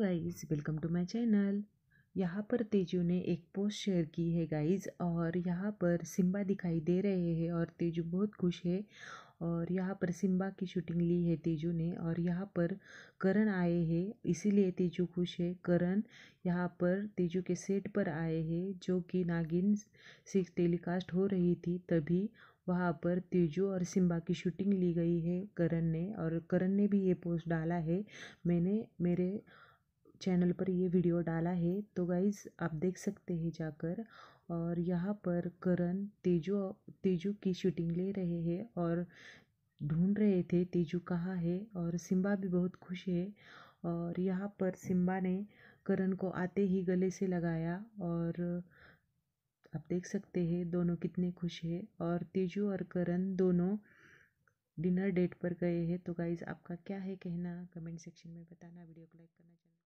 guys welcome to my channel यहाँ पर तेजू ने एक पोस्ट शेयर की है गाइस और यहाँ पर सिम्बा दिखाई दे रहे हैं और तेजू बहुत खुश है और यहाँ पर सिम्बा की शूटिंग ली है तेजू ने और यहाँ पर करण आए हैं इसीलिए तेजू खुश है करण यहाँ पर तेजू के सेट पर आए हैं जो कि नागिन से टेलीकास्ट हो रही थी तभी वहाँ पर तेजू और सिम्बा की शूटिंग ली गई है करण ने और करण ने भी ये पोस्ट डाला है मैंने मेरे चैनल पर ये वीडियो डाला है तो गाइज़ आप देख सकते हैं जाकर और यहाँ पर करण तेजू तेजू की शूटिंग ले रहे हैं और ढूंढ रहे थे तेजू कहाँ है और सिम्बा भी बहुत खुश है और यहाँ पर सिम्बा ने करण को आते ही गले से लगाया और आप देख सकते हैं दोनों कितने खुश है और तेजू और करण दोनों डिनर डेट पर गए हैं तो गाइज़ आपका क्या है कहना कमेंट सेक्शन में बताना वीडियो को लाइक करना चाहिए